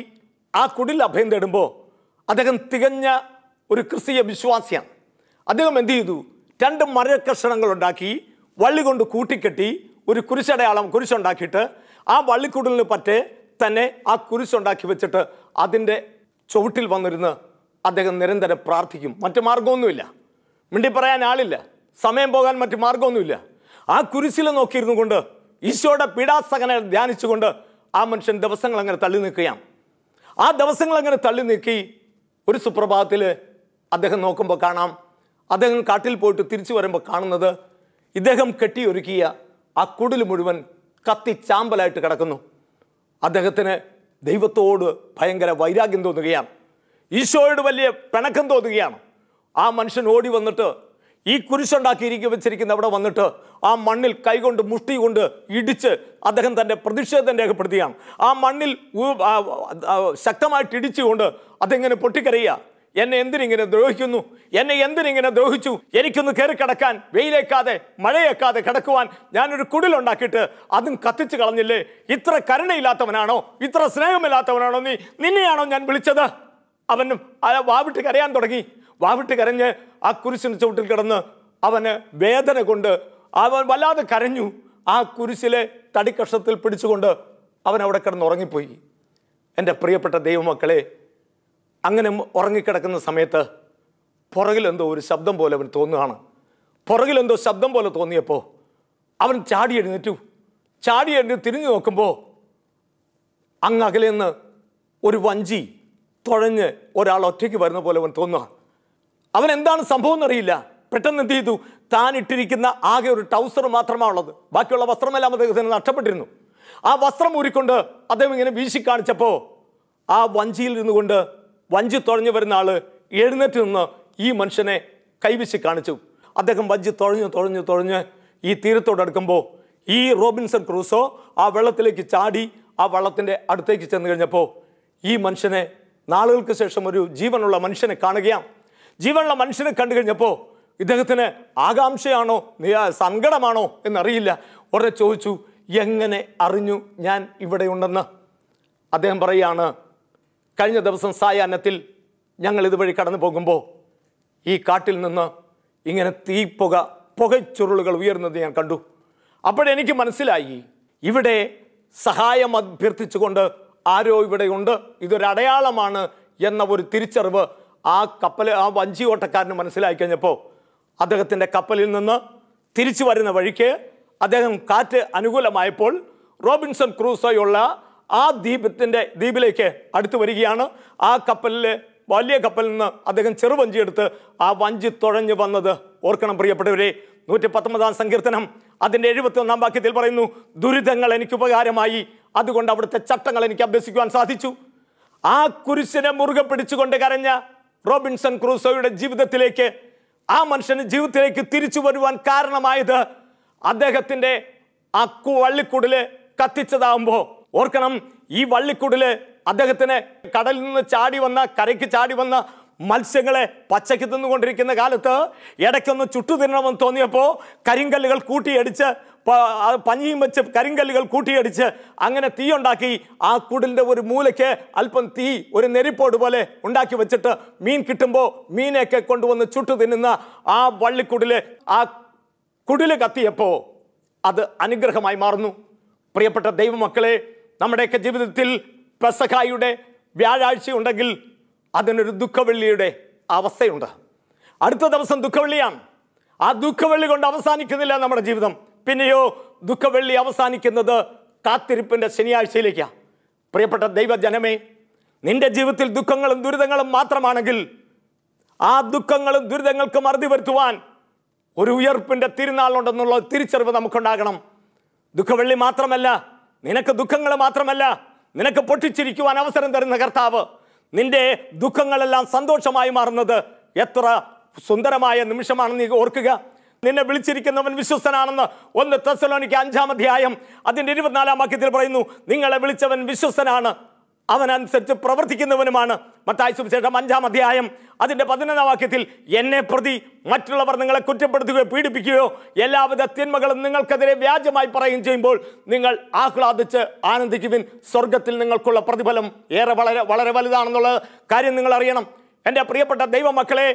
ആ കുടിൽ അഭയം തേടുമ്പോൾ അദ്ദേഹം തികഞ്ഞ ഒരു ക്രിസ്തീയ വിശ്വാസിയാണ് അദ്ദേഹം എന്ത് ചെയ്തു രണ്ട് മരക്കഷണങ്ങൾ ഉണ്ടാക്കി വള്ളി കൊണ്ട് കൂട്ടിക്കെട്ടി ഒരു കുരിശടയാളം കുരിശുണ്ടാക്കിയിട്ട് ആ വള്ളിക്കുടലിന് പറ്റേ തന്നെ ആ കുരിശുണ്ടാക്കി വെച്ചിട്ട് അതിൻ്റെ ചുവട്ടിൽ വന്നിരുന്ന് അദ്ദേഹം നിരന്തരം പ്രാർത്ഥിക്കും മറ്റ് മാർഗമൊന്നുമില്ല മിണ്ടി പറയാൻ ആളില്ല സമയം പോകാൻ മറ്റ് മാർഗമൊന്നുമില്ല ആ കുരിശിൽ നോക്കിയിരുന്നു കൊണ്ട് ഈശോയുടെ പീഡാസകനെ ധ്യാനിച്ചുകൊണ്ട് ആ മനുഷ്യൻ ദിവസങ്ങൾ അങ്ങനെ തള്ളി നിൽക്കുകയാണ് ആ ദിവസങ്ങൾ അങ്ങനെ തള്ളി നീക്കി ഒരു സുപ്രഭാതത്തിൽ അദ്ദേഹം നോക്കുമ്പോൾ കാണാം അദ്ദേഹം കാട്ടിൽ പോയിട്ട് തിരിച്ചു വരുമ്പോൾ കാണുന്നത് ഇദ്ദേഹം കെട്ടിയൊരുക്കിയ ആ കുടിൽ മുഴുവൻ കത്തിച്ചാമ്പലായിട്ട് കിടക്കുന്നു അദ്ദേഹത്തിന് ദൈവത്തോട് ഭയങ്കര വൈരാഗ്യം തോന്നുകയാണ് ഈശോയോട് വലിയ പിണക്കം തോന്നുകയാണ് ആ മനുഷ്യൻ ഓടി വന്നിട്ട് ഈ കുരിശുണ്ടാക്കിയിരിക്കുക വെച്ചിരിക്കുന്ന അവിടെ വന്നിട്ട് ആ മണ്ണിൽ കൈകൊണ്ട് മുഷ്ടി കൊണ്ട് ഇടിച്ച് അദ്ദേഹം തൻ്റെ പ്രതിഷേധം രേഖപ്പെടുത്തുകയാണ് ആ മണ്ണിൽ ശക്തമായിട്ട് ഇടിച്ചുകൊണ്ട് അതെങ്ങനെ പൊട്ടിക്കരയുക എന്നെ എന്തിനിങ്ങനെ ദ്രോഹിക്കുന്നു എന്നെ എന്തിനിങ്ങനെ ദ്രോഹിച്ചു എനിക്കൊന്ന് കയറി കിടക്കാൻ വെയിലേക്കാതെ മഴയേക്കാതെ കിടക്കുവാൻ ഞാനൊരു കുടിലുണ്ടാക്കിയിട്ട് അതും കത്തിച്ചു കളഞ്ഞില്ലേ ഇത്ര കരുണയില്ലാത്തവനാണോ ഇത്ര സ്നേഹമില്ലാത്തവനാണോ നീ നിന്നെയാണോ ഞാൻ വിളിച്ചത് അവനും വാവിട്ട് കരയാൻ തുടങ്ങി വാവിട്ട് കരഞ്ഞ് ആ കുരിശിന് ചുവട്ടിൽ കിടന്ന് അവന് വേദന കൊണ്ട് അവൻ വല്ലാതെ കരഞ്ഞു ആ കുരിശിലെ തടിക്കഷത്തിൽ പിടിച്ചുകൊണ്ട് അവൻ അവിടെ ഉറങ്ങിപ്പോയി എൻ്റെ പ്രിയപ്പെട്ട ദൈവമക്കളെ അങ്ങനെ ഉറങ്ങിക്കിടക്കുന്ന സമയത്ത് പുറകിലെന്തോ ഒരു ശബ്ദം പോലെ അവന് തോന്നുകയാണ് പുറകിലെന്തോ ശബ്ദം പോലെ തോന്നിയപ്പോൾ അവൻ ചാടി എഴുന്നേറ്റു ചാടി എഴുന്നേറ്റ് തിരിഞ്ഞു നോക്കുമ്പോൾ അങ്ങ് അകലെ നിന്ന് ഒരു വഞ്ചി തുഴഞ്ഞ് ഒരാൾ ഒറ്റയ്ക്ക് വരുന്ന പോലെ അവൻ തോന്നുക അവൻ എന്താണ് സംഭവം എന്നറിയില്ല പെട്ടെന്ന് എന്ത് ചെയ്തു താൻ ഇട്ടിരിക്കുന്ന ആകെ ഒരു ടൗസർ മാത്രമാണ് ഉള്ളത് ബാക്കിയുള്ള വസ്ത്രമെല്ലാം അദ്ദേഹത്തിന് നഷ്ടപ്പെട്ടിരുന്നു ആ വസ്ത്രം ഊരിക്കൊണ്ട് അദ്ദേഹം ഇങ്ങനെ വീശി കാണിച്ചപ്പോൾ ആ വഞ്ചിയിൽ നിന്നുകൊണ്ട് വഞ്ചി തുഴഞ്ഞു വരുന്ന ആൾ എഴുന്നേറ്റ് നിന്ന് ഈ മനുഷ്യനെ കൈവിശി കാണിച്ചു അദ്ദേഹം വഞ്ചി തുഴഞ്ഞ് തുഴഞ്ഞ് തുഴഞ്ഞ് ഈ തീരത്തോടടുക്കുമ്പോൾ ഈ റോബിൻസൺ ക്രൂസോ ആ വെള്ളത്തിലേക്ക് ചാടി ആ വള്ളത്തിൻ്റെ അടുത്തേക്ക് ചെന്ന് കഴിഞ്ഞപ്പോൾ ഈ മനുഷ്യനെ നാളുകൾക്ക് ശേഷം ഒരു ജീവനുള്ള മനുഷ്യനെ കാണുകയാണ് ജീവനുള്ള മനുഷ്യനെ കണ്ടു കഴിഞ്ഞപ്പോൾ ഇദ്ദേഹത്തിന് ആകാംക്ഷയാണോ സങ്കടമാണോ എന്നറിയില്ല ഒരേ ചോദിച്ചു എങ്ങനെ അറിഞ്ഞു ഞാൻ ഇവിടെ ഉണ്ടെന്ന് അദ്ദേഹം പറയുകയാണ് കഴിഞ്ഞ ദിവസം സായാഹ്നത്തിൽ ഞങ്ങൾ ഇതുവഴി കടന്നു പോകുമ്പോൾ ഈ കാട്ടിൽ നിന്ന് ഇങ്ങനെ തീപ്പുക പുകച്ചുരുളുകൾ ഉയർന്നത് ഞാൻ കണ്ടു അപ്പോഴെനിക്ക് മനസ്സിലായി ഇവിടെ സഹായം അഭ്യർത്ഥിച്ചുകൊണ്ട് ആരോ ഇവിടെയുണ്ട് ഇതൊരടയാളമാണ് എന്ന ഒരു തിരിച്ചറിവ് ആ കപ്പൽ ആ വഞ്ചി ഓട്ടക്കാരന് മനസ്സിലായി കഴിഞ്ഞപ്പോൾ അദ്ദേഹത്തിൻ്റെ കപ്പലിൽ നിന്ന് തിരിച്ചു വരുന്ന വഴിക്ക് അദ്ദേഹം കാറ്റ് അനുകൂലമായപ്പോൾ റോബിൻസൺ ക്രൂസോയുള്ള ആ ദ്വീപത്തിൻ്റെ ദ്വീപിലേക്ക് അടുത്തു വരികയാണ് ആ കപ്പലിലെ വലിയ കപ്പലിൽ നിന്ന് അദ്ദേഹം ചെറുവഞ്ചിയെടുത്ത് ആ വഞ്ചി തുഴഞ്ഞു വന്നത് ഓർക്കണം പ്രിയപ്പെട്ടവരെ നൂറ്റി പത്തൊമ്പതാം സങ്കീർത്തനം അതിൻ്റെ എഴുപത്തി ഒന്നാം വാക്യത്തിൽ പറയുന്നു ദുരിതങ്ങൾ എനിക്ക് ഉപകാരമായി അതുകൊണ്ട് അവിടുത്തെ ചട്ടങ്ങൾ എനിക്ക് അഭ്യസിക്കുവാൻ സാധിച്ചു ആ കുരിശിനെ മുറുകെ പിടിച്ചുകൊണ്ട് കരഞ്ഞ റോബിൻസൺ ക്രൂസോയുടെ ജീവിതത്തിലേക്ക് ആ മനുഷ്യന് ജീവിതത്തിലേക്ക് തിരിച്ചു വരുവാൻ കാരണമായത് അദ്ദേഹത്തിൻ്റെ ആ വള്ളിക്കൂടിൽ കത്തിച്ചതാകുമ്പോൾ ഓർക്കണം ഈ വള്ളിക്കുടില് അദ്ദേഹത്തിന് കടലിൽ നിന്ന് ചാടി വന്ന കരയ്ക്ക് ചാടി വന്ന മത്സ്യങ്ങളെ പച്ചയ്ക്ക് തിന്നുകൊണ്ടിരിക്കുന്ന കാലത്ത് ഇടയ്ക്കൊന്ന് ചുട്ടു തിന്നണമെന്ന് തോന്നിയപ്പോൾ കരിങ്കല്ലുകൾ കൂട്ടിയടിച്ച് പഞ്ഞിയും വെച്ച് കരിങ്കല്ലുകൾ കൂട്ടിയടിച്ച് അങ്ങനെ തീ ഉണ്ടാക്കി ആ കുടിലിൻ്റെ ഒരു മൂലയ്ക്ക് അല്പം തീ ഒരു നെരിപ്പോട് പോലെ ഉണ്ടാക്കി വെച്ചിട്ട് മീൻ കിട്ടുമ്പോൾ മീനെയൊക്കെ കൊണ്ടുവന്ന് ചുട്ടു തിന്നുന്ന ആ വള്ളിക്കുടില് ആ കുടില് കത്തിയപ്പോൾ അത് അനുഗ്രഹമായി മാറുന്നു പ്രിയപ്പെട്ട ദൈവമക്കളെ നമ്മുടെയൊക്കെ ജീവിതത്തിൽ പെസഹായുടെ വ്യാഴാഴ്ച ഉണ്ടെങ്കിൽ അതിനൊരു ദുഃഖവെള്ളിയുടെ അവസ്ഥയുണ്ട് അടുത്ത ദിവസം ദുഃഖവെള്ളിയാണ് ആ ദുഃഖവെള്ളി കൊണ്ട് അവസാനിക്കുന്നില്ല നമ്മുടെ ജീവിതം പിന്നെയോ ദുഃഖവെള്ളി അവസാനിക്കുന്നത് കാത്തിരിപ്പിൻ്റെ ശനിയാഴ്ചയിലേക്കാണ് പ്രിയപ്പെട്ട ദൈവജനമേ നിന്റെ ജീവിതത്തിൽ ദുഃഖങ്ങളും ദുരിതങ്ങളും മാത്രമാണെങ്കിൽ ആ ദുഃഖങ്ങളും ദുരിതങ്ങൾക്ക് മറുതി വരുത്തുവാൻ ഒരു ഉയർപ്പിൻ്റെ തിരുനാളുണ്ടെന്നുള്ള തിരിച്ചറിവ് നമുക്കുണ്ടാകണം ദുഃഖവെള്ളി മാത്രമല്ല നിനക്ക് ദുഃഖങ്ങൾ മാത്രമല്ല നിനക്ക് പൊട്ടിച്ചിരിക്കുവാൻ അവസരം തരുന്ന കർത്താവ് നിന്റെ ദുഃഖങ്ങളെല്ലാം സന്തോഷമായി മാറുന്നത് എത്ര സുന്ദരമായ നിമിഷമാണെന്ന് നീ ഓർക്കുക നിന്നെ വിളിച്ചിരിക്കുന്നവൻ വിശ്വസ്തനാണെന്ന് ഒന്ന് തെസലോണിക്ക് അഞ്ചാം അധ്യായം അതിൻ്റെ ഇരുപത്തിനാലാം വാക്യത്തിൽ പറയുന്നു നിങ്ങളെ വിളിച്ചവൻ വിശ്വസ്തനാണ് അവനനുസരിച്ച് പ്രവർത്തിക്കുന്നവനുമാണ് മത്തായി സുവിശേഷം അഞ്ചാം അധ്യായം അതിൻ്റെ പതിനൊന്നാം വാക്യത്തിൽ എന്നെ പ്രതി മറ്റുള്ളവർ നിങ്ങളെ കുറ്റപ്പെടുത്തുകയോ പീഡിപ്പിക്കുകയോ എല്ലാവിധ തിന്മകളും നിങ്ങൾക്കെതിരെ വ്യാജമായി പറയുകയും ചെയ്യുമ്പോൾ നിങ്ങൾ ആഹ്ലാദിച്ച് ആനന്ദിക്കുവിൻ സ്വർഗത്തിൽ നിങ്ങൾക്കുള്ള പ്രതിഫലം ഏറെ വളരെ വളരെ വലുതാണെന്നുള്ള കാര്യം നിങ്ങൾ അറിയണം എൻ്റെ പ്രിയപ്പെട്ട ദൈവമക്കളെ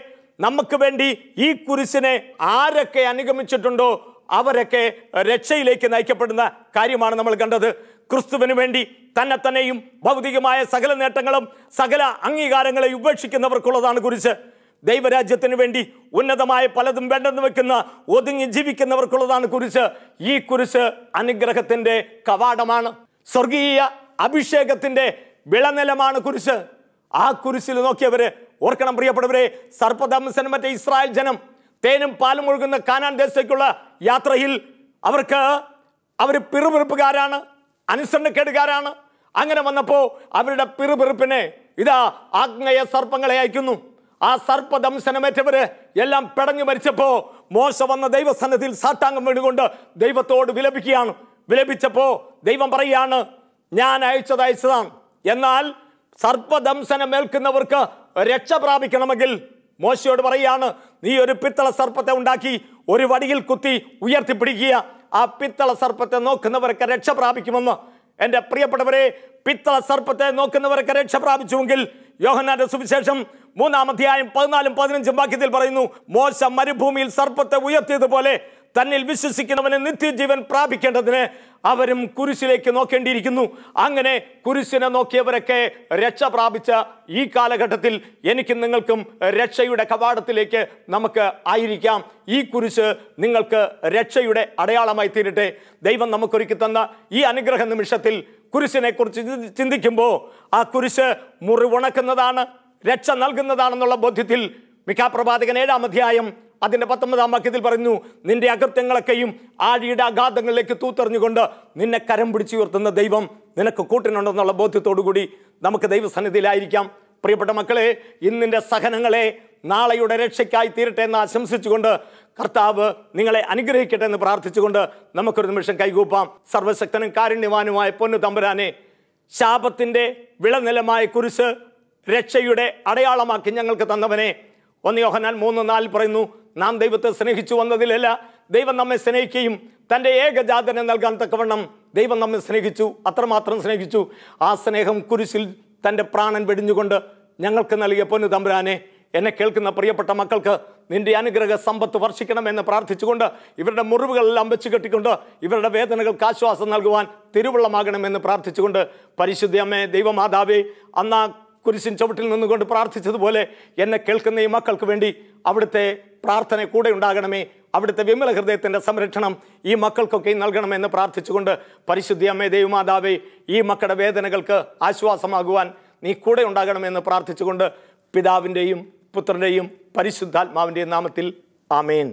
നമുക്ക് വേണ്ടി ഈ കുരിശിനെ ആരൊക്കെ അനുഗമിച്ചിട്ടുണ്ടോ അവരൊക്കെ രക്ഷയിലേക്ക് നയിക്കപ്പെടുന്ന കാര്യമാണ് നമ്മൾ കണ്ടത് ക്രിസ്തുവിന് വേണ്ടി തന്നെ തന്നെയും ഭൗതികമായ സകല നേട്ടങ്ങളും സകല അംഗീകാരങ്ങളെ ഉപേക്ഷിക്കുന്നവർക്കുള്ളതാണ് കുരിശ് ദൈവരാജ്യത്തിന് വേണ്ടി ഉന്നതമായ പലതും വേണ്ടെന്ന് വെക്കുന്ന ഒതുങ്ങി ജീവിക്കുന്നവർക്കുള്ളതാണ് കുരിശ് ഈ കുരിശ് അനുഗ്രഹത്തിൻ്റെ കവാടമാണ് സ്വർഗീയ അഭിഷേകത്തിൻ്റെ വിളനിലമാണ് കുരിശ് ആ കുരിശിൽ നോക്കിയവരെ ഓർക്കണം പ്രിയപ്പെട്ടവരെ സർപ്പദംസനം മറ്റേ ഇസ്രായേൽ ജനം തേനും പാലും ഒഴുകുന്ന കാനാൻ ദേശത്തേക്കുള്ള യാത്രയിൽ അവർക്ക് അവർ പിറുപിറുപ്പുകാരാണ് അനുസരണക്കേടുകാരാണ് അങ്ങനെ വന്നപ്പോൾ അവരുടെ പിറുപിറുപ്പിനെ ഇതാ ആഗ്നേയ സർപ്പങ്ങളെ അയക്കുന്നു ആ സർപ്പദംശനമേറ്റവര് എല്ലാം പെടഞ്ഞു മരിച്ചപ്പോൾ മോശ വന്ന ദൈവസന്നതിയിൽ സാത്താംഗം വീടുകൊണ്ട് ദൈവത്തോട് വിലപിക്കുകയാണ് വിലപിച്ചപ്പോൾ ദൈവം പറയുകയാണ് ഞാൻ അയച്ചത് അയച്ചതാണ് എന്നാൽ സർപ്പദംശനമേൽക്കുന്നവർക്ക് രക്ഷ പ്രാപിക്കണമെങ്കിൽ മോശയോട് പറയുകയാണ് നീ ഒരു പിത്തള സർപ്പത്തെ ഉണ്ടാക്കി ഒരു വടിയിൽ കുത്തി ഉയർത്തിപ്പിടിക്കുക ആ പിത്തള സർപ്പത്തെ നോക്കുന്നവർക്ക് രക്ഷ പ്രാപിക്കുമെന്ന് എൻ്റെ പ്രിയപ്പെട്ടവരെ പിത്തള സർപ്പത്തെ നോക്കുന്നവർക്ക് രക്ഷ പ്രാപിച്ചുവെങ്കിൽ യോഹനാന്റെ സുവിശേഷം മൂന്നാം അധ്യായം പതിനാലും പതിനഞ്ചും വാക്യത്തിൽ പറയുന്നു മോശ മരുഭൂമിയിൽ സർപ്പത്തെ ഉയർത്തിയതുപോലെ തന്നിൽ വിശ്വസിക്കുന്നവന് നിത്യജീവൻ പ്രാപിക്കേണ്ടതിന് അവരും കുരിശിലേക്ക് നോക്കേണ്ടിയിരിക്കുന്നു അങ്ങനെ കുരിശിനെ നോക്കിയവരൊക്കെ രക്ഷ പ്രാപിച്ച ഈ കാലഘട്ടത്തിൽ എനിക്കും നിങ്ങൾക്കും രക്ഷയുടെ കവാടത്തിലേക്ക് നമുക്ക് ആയിരിക്കാം ഈ കുരിശ് നിങ്ങൾക്ക് രക്ഷയുടെ അടയാളമായി തീരട്ടെ ദൈവം നമുക്കൊരുക്കി തന്ന ഈ അനുഗ്രഹ നിമിഷത്തിൽ കുരിശിനെക്കുറിച്ച് ചിന്തിക്കുമ്പോൾ ആ കുരിശ് മുറിവുണക്കുന്നതാണ് രക്ഷ നൽകുന്നതാണെന്നുള്ള ബോധ്യത്തിൽ മിക്കാപ്രഭാതകൻ ഏഴാം അധ്യായം അതിൻ്റെ പത്തൊമ്പതാം വാക്യത്തിൽ പറഞ്ഞു നിന്റെ അകൃത്യങ്ങളൊക്കെയും ആഴിയുടെ അഗാധങ്ങളിലേക്ക് തൂത്തെറിഞ്ഞുകൊണ്ട് നിന്നെ കരം പിടിച്ചു ഉയർത്തുന്ന ദൈവം നിനക്ക് കൂട്ടിനുണ്ടെന്നുള്ള ബോധ്യത്തോടുകൂടി നമുക്ക് ദൈവസന്നിധിയിലായിരിക്കാം പ്രിയപ്പെട്ട മക്കളെ ഇന്നിൻ്റെ സഹനങ്ങളെ നാളെയുടെ രക്ഷയ്ക്കായി തീരട്ടെ എന്ന് ആശംസിച്ചുകൊണ്ട് കർത്താവ് നിങ്ങളെ അനുഗ്രഹിക്കട്ടെ എന്ന് പ്രാർത്ഥിച്ചുകൊണ്ട് നമുക്കൊരു നിമിഷം കൈകൂപ്പാം സർവശക്തനും കാരുണ്യവാനുമായ പൊന്നു തമ്പുരാനെ ശാപത്തിൻ്റെ വിളനിലമായ കുരിശ് രക്ഷയുടെ അടയാളമാക്കി ഞങ്ങൾക്ക് തന്നവനെ ഒന്ന് യോഹനാൽ മൂന്ന് നാല് പറയുന്നു നാം ദൈവത്തെ സ്നേഹിച്ചു വന്നതിലല്ല ദൈവം നമ്മെ സ്നേഹിക്കുകയും തൻ്റെ ഏകജാതനെ നൽകാൻ തക്കവണ്ണം ദൈവം നമ്മെ സ്നേഹിച്ചു അത്രമാത്രം സ്നേഹിച്ചു ആ സ്നേഹം കുരിശിൽ തൻ്റെ പ്രാണൻ വെടിഞ്ഞുകൊണ്ട് ഞങ്ങൾക്ക് നൽകിയ പൊന്നു തമ്പുരാനെ എന്നെ കേൾക്കുന്ന പ്രിയപ്പെട്ട മക്കൾക്ക് നിന്റെ അനുഗ്രഹ സമ്പത്ത് വർഷിക്കണമെന്ന് പ്രാർത്ഥിച്ചുകൊണ്ട് ഇവരുടെ മുറിവുകളെല്ലാം വെച്ച് കെട്ടിക്കൊണ്ട് ഇവരുടെ വേദനകൾക്ക് ആശ്വാസം നൽകുവാൻ തിരുവള്ളമാകണമെന്ന് പ്രാർത്ഥിച്ചുകൊണ്ട് പരിശുദ്ധ അമ്മേ ദൈവമാതാവേ അന്നാ കുരിശിൻ ചവിട്ടിൽ നിന്നുകൊണ്ട് പ്രാർത്ഥിച്ചതുപോലെ എന്നെ കേൾക്കുന്ന ഈ മക്കൾക്ക് വേണ്ടി അവിടുത്തെ പ്രാർത്ഥന കൂടെ ഉണ്ടാകണമേ അവിടുത്തെ വിമല ഹൃദയത്തിൻ്റെ സംരക്ഷണം ഈ മക്കൾക്കൊക്കെ നൽകണമെന്ന് പ്രാർത്ഥിച്ചുകൊണ്ട് പരിശുദ്ധി അമ്മേ ദൈവമാതാവേ ഈ മക്കളുടെ വേദനകൾക്ക് ആശ്വാസമാകുവാൻ നീ കൂടെ ഉണ്ടാകണമെന്ന് പ്രാർത്ഥിച്ചുകൊണ്ട് പിതാവിൻ്റെയും പുത്രൻ്റെയും പരിശുദ്ധാത്മാവിൻ്റെയും നാമത്തിൽ ആമേൻ